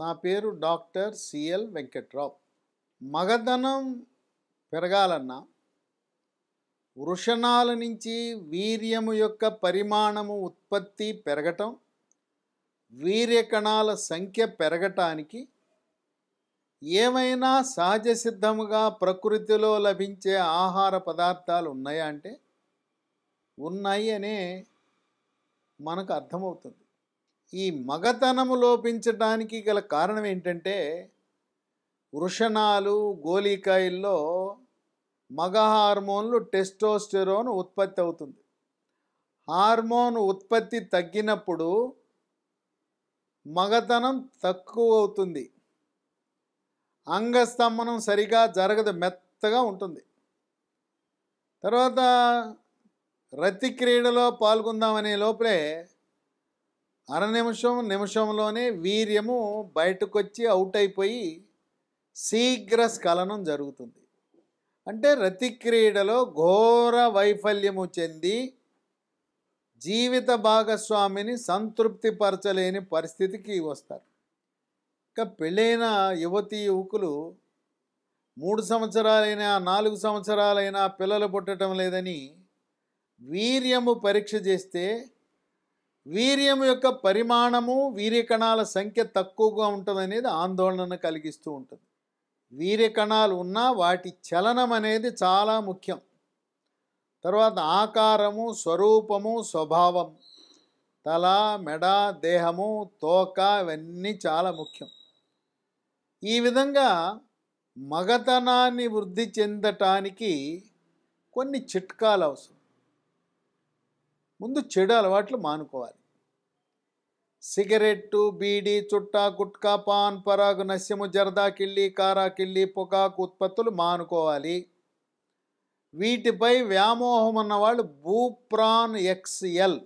నా పేరు doctor C L Venkatrao మగధనం పెరగాలన్నా వృషణాల నుంచి వీర్యము యొక్క పరిమాణము ఉత్పత్తి పెరగటం వీర్యకణాల సంఖ్య పెరగటానికి ఏమైనా సహజ సిద్ధముగా ప్రకృతిలో లభించే ఆహార పదార్థాలు ఉన్నాయా అంటే ఉన్నాయి అనే మనకు అర్థమవుతుంది ఈ మగతనము లోపించడానికి గల కారణం ఏంటంటే వృషణాలు గోలికాయల్లో మగ హార్మోన్లు టెస్టోస్టెరోన్ ఉత్పత్తి అవుతుంది హార్మోన్ ఉత్పత్తి తగ్గినప్పుడు మగతనం తక్కువ అవుతుంది అంగస్తంభనం సరిగా జరగదు మెత్తగా ఉంటుంది తర్వాత రతి క్రీడలో పాల్గొందామనే లోపలే అర నిమిషం నిమిషంలోనే వీర్యము బయటకు వచ్చి అవుట్ అయిపోయి శీఘ్ర స్ఖలనం జరుగుతుంది అంటే రతిక్రీడలో ఘోర వైఫల్యము చెంది జీవిత భాగస్వామిని సంతృప్తిపరచలేని పరిస్థితికి వస్తారు ఇక పెళ్ళైన యువతి యువకులు మూడు సంవత్సరాలైనా నాలుగు సంవత్సరాలైనా పిల్లలు పుట్టడం లేదని వీర్యము పరీక్ష చేస్తే వీర్యం యొక్క పరిమాణము వీర్యకణాల సంఖ్య తక్కువగా ఉంటుందనేది ఆందోళన కలిగిస్తూ ఉంటుంది వీర్యకణాలు ఉన్నా వాటి చలనం అనేది చాలా ముఖ్యం తర్వాత ఆకారము స్వరూపము స్వభావం తల మెడ దేహము తోక ఇవన్నీ చాలా ముఖ్యం ఈ విధంగా మగతనాన్ని వృద్ధి చెందటానికి కొన్ని చిట్కాలు అవసరం ముందు చెడు అలవాట్లు మానుకోవాలి సిగరెట్టు బీడి చుట్ట గుట్కా పాన్ పరాగు నస్యము జర్దా కిళ్ళి కారా కిళ్ళి పొగాకు ఉత్పత్తులు మానుకోవాలి వీటిపై వ్యామోహం ఉన్నవాళ్ళు బూప్రాన్ ఎక్స్ఎల్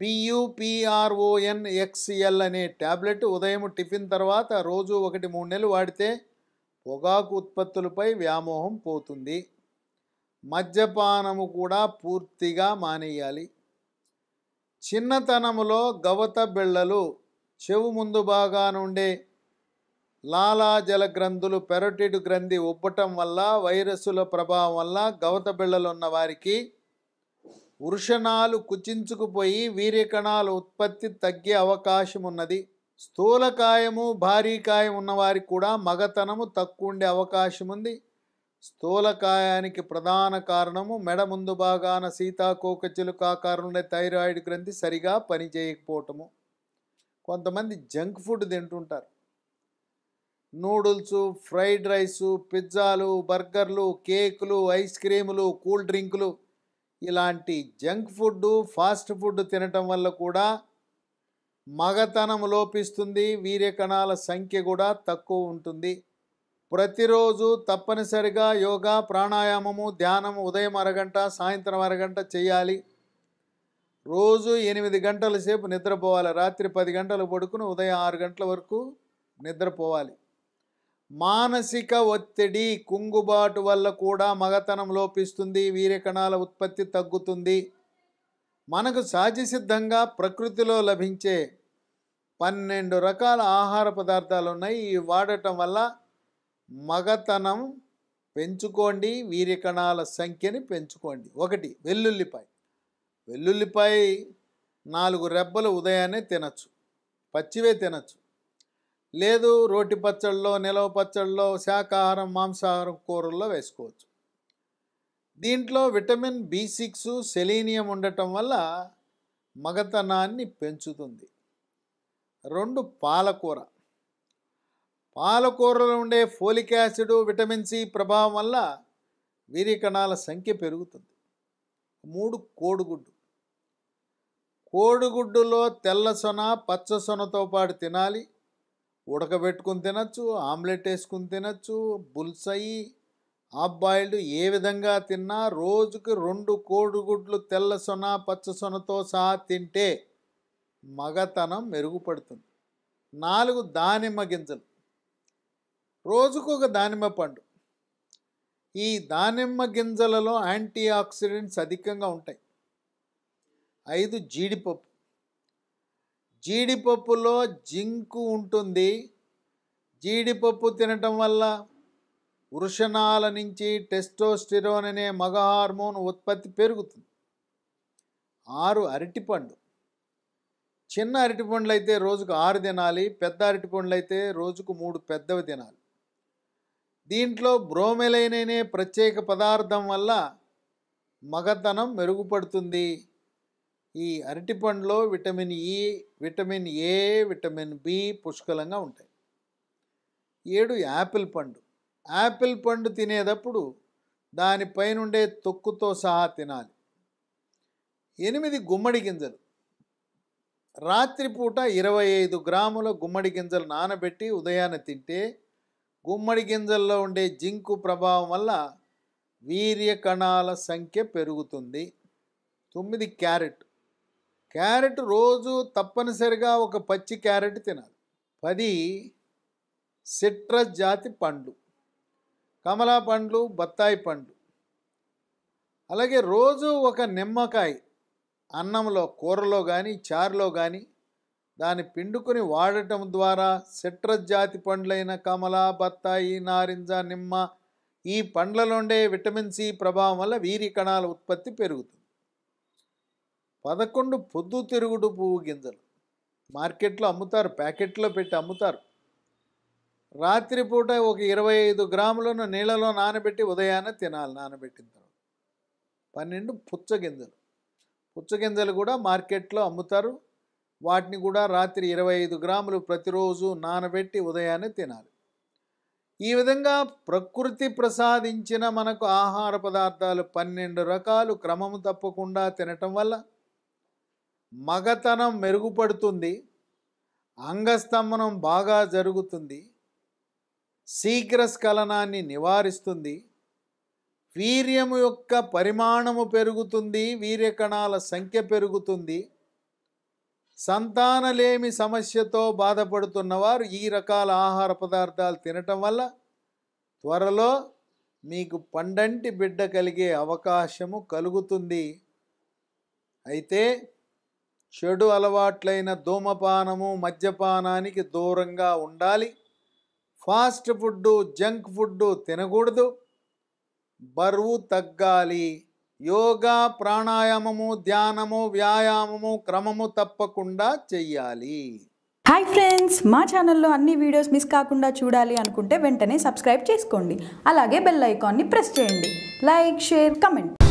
బియుపిఆర్ఓఎన్ ఎక్స్ఎల్ అనే ట్యాబ్లెట్ ఉదయం టిఫిన్ తర్వాత రోజు ఒకటి మూడు నెలలు వాడితే పొగాకు ఉత్పత్తులపై వ్యామోహం పోతుంది మద్యపానము కూడా పూర్తిగా మానేయాలి చిన్నతనములో గవత బిళ్ళలు చెవు ముందు బాగా నుండే లాలాజల గ్రంథులు పెరటిడు గ్రంథి ఉబ్బటం వల్ల వైరస్సుల ప్రభావం వల్ల గవత బిళ్ళలు ఉన్న వారికి వృషణాలు కుచించుకుపోయి వీర్యకణాలు ఉత్పత్తి తగ్గే అవకాశం ఉన్నది స్థూలకాయము భారీకాయం ఉన్నవారికి కూడా మగతనము తక్కువ ఉండే అవకాశం ఉంది స్థూలకాయానికి ప్రధాన కారణము మెడ ముందు భాగాన సీతాకోకచిలుక ఆకారంలో థైరాయిడ్ గ్రంథి సరిగా పనిచేయకపోవటము కొంతమంది జంక్ ఫుడ్ తింటుంటారు నూడిల్స్ ఫ్రైడ్ రైస్ పిజ్జాలు బర్గర్లు కేకులు ఐస్ క్రీములు కూల్ డ్రింకులు ఇలాంటి జంక్ ఫుడ్ ఫాస్ట్ ఫుడ్ తినటం వల్ల కూడా మగతనం లోపిస్తుంది వీర్యకణాల సంఖ్య కూడా తక్కువ ఉంటుంది ప్రతిరోజు తప్పనిసరిగా యోగా ప్రాణాయామము ధ్యానము ఉదయం అరగంట సాయంత్రం అరగంట చేయాలి రోజు ఎనిమిది గంటల సేపు నిద్రపోవాలి రాత్రి పది గంటలు పడుకుని ఉదయం ఆరు గంటల వరకు నిద్రపోవాలి మానసిక ఒత్తిడి కుంగుబాటు వల్ల కూడా మగతనం లోపిస్తుంది వీరకణాల ఉత్పత్తి తగ్గుతుంది మనకు సహజసిద్ధంగా ప్రకృతిలో లభించే పన్నెండు రకాల ఆహార పదార్థాలు ఉన్నాయి ఇవి వాడటం వల్ల మగతనం పెంచుకోండి వీర్య కణాల సంఖ్యని పెంచుకోండి ఒకటి వెల్లుల్లిపాయ వెల్లుల్లిపాయ నాలుగు రెబ్బలు ఉదయాన్నే తినచ్చు పచ్చివే తినచ్చు లేదు రోటి పచ్చళ్ళలో నిలవ పచ్చళ్ళలో శాకాహారం మాంసాహారం కూరల్లో వేసుకోవచ్చు దీంట్లో విటమిన్ బి సిక్స్ సెలీనియం ఉండటం వల్ల మగతనాన్ని పెంచుతుంది రెండు పాలకూర పాలకూరలో ఉండే ఫోలిక్ యాసిడ్ విటమిన్ సి ప్రభావం వల్ల వీర్యకణాల సంఖ్య పెరుగుతుంది మూడు కోడిగుడ్డు కోడిగుడ్డులో తెల్ల సొన పచ్చ సొనతో పాటు తినాలి ఉడకబెట్టుకుని తినచ్చు ఆమ్లెట్ వేసుకుని తినచ్చు బుల్సయి హాఫ్ బాయిల్డ్ ఏ విధంగా తిన్నా రోజుకి రెండు కోడిగుడ్లు తెల్ల సొన పచ్చ సొనతో సహా తింటే మగతనం మెరుగుపడుతుంది నాలుగు దానిమ్మ గింజలు రోజుకు ఒక దానిమ్మ పండు ఈ దానిమ్మ గింజలలో యాంటీ ఆక్సిడెంట్స్ అధికంగా ఉంటాయి ఐదు జీడిపప్పు జీడిపప్పులో జింకు ఉంటుంది జీడిపప్పు తినటం వల్ల వృషణాల నుంచి టెస్టోస్టిరోన్ అనే మగ హార్మోన్ ఉత్పత్తి పెరుగుతుంది ఆరు అరటిపండు చిన్న అరటిపండ్లు అయితే రోజుకు ఆరు తినాలి పెద్ద అరటిపండ్లు అయితే రోజుకు మూడు పెద్దవి తినాలి దీంట్లో బ్రోమెలైననే ప్రత్యేక పదార్థం వల్ల మగతనం మెరుగుపడుతుంది ఈ అరటిపండులో vitamin E e, vitamin A vitamin B పుష్కలంగా ఉంటాయి ఏడు యాపిల్ పండు యాపిల్ పండు తినేటప్పుడు దానిపైనుండే తొక్కుతో సహా తినాలి ఎనిమిది గుమ్మడి గింజలు రాత్రిపూట ఇరవై ఐదు గ్రాముల గుమ్మడి గింజలు నానబెట్టి ఉదయాన్నే తింటే గుమ్మడి గింజల్లో ఉండే జింకు ప్రభావం వల్ల వీర్య కణాల సంఖ్య పెరుగుతుంది తొమ్మిది క్యారెట్ క్యారెట్ రోజు తప్పనిసరిగా ఒక పచ్చి క్యారెట్ తినాలి పది సిట్రస్ జాతి పండ్లు కమలా పండ్లు బత్తాయి పండ్లు అలాగే రోజు ఒక నిమ్మకాయ అన్నంలో కూరలో కానీ చారులో కానీ దాని పిండుకుని వాడటం ద్వారా సిట్రస్ జాతి పండ్లైన కమల బత్తాయి నారింజ నిమ్మ ఈ పండ్లలోండే విటమిన్ సి ప్రభావం వల్ల వీరి కణాల ఉత్పత్తి పెరుగుతుంది పదకొండు పొద్దు తిరుగుడు పువ్వు గింజలు మార్కెట్లో అమ్ముతారు ప్యాకెట్లో పెట్టి అమ్ముతారు రాత్రిపూట ఒక ఇరవై ఐదు గ్రాములను నీళ్ళలో నానబెట్టి ఉదయాన్నే తినాలి నానబెట్టిన తర్వాత పన్నెండు పుచ్చగింజలు పుచ్చగింజలు కూడా మార్కెట్లో అమ్ముతారు వాటిని కూడా రాత్రి ఇరవై ఐదు గ్రాములు ప్రతిరోజు నానబెట్టి ఉదయాన్నే తినాలి ఈ విధంగా ప్రకృతి ప్రసాదించిన మనకు ఆహార పదార్థాలు పన్నెండు రకాలు క్రమం తప్పకుండా తినటం వల్ల మగతనం మెరుగుపడుతుంది అంగస్తంభనం బాగా జరుగుతుంది స్ఖలనాన్ని నివారిస్తుంది వీర్యము యొక్క పరిమాణము పెరుగుతుంది వీర్యకణాల సంఖ్య పెరుగుతుంది సంతానలేమి సమస్యతో బాధపడుతున్నవారు ఈ రకాల ఆహార పదార్థాలు తినటం వల్ల త్వరలో మీకు పండంటి బిడ్డ కలిగే అవకాశము కలుగుతుంది అయితే చెడు అలవాట్లైన ధూమపానము మద్యపానానికి దూరంగా ఉండాలి ఫాస్ట్ ఫుడ్డు జంక్ ఫుడ్డు తినకూడదు బరువు తగ్గాలి యోగా ప్రాణాయామము ధ్యానము వ్యాయామము క్రమము తప్పకుండా చెయ్యాలి హాయ్ ఫ్రెండ్స్ మా ఛానల్లో అన్ని వీడియోస్ మిస్ కాకుండా చూడాలి అనుకుంటే వెంటనే సబ్స్క్రైబ్ చేసుకోండి అలాగే బెల్ ఐకాన్ని ప్రెస్ చేయండి లైక్ షేర్ కమెంట్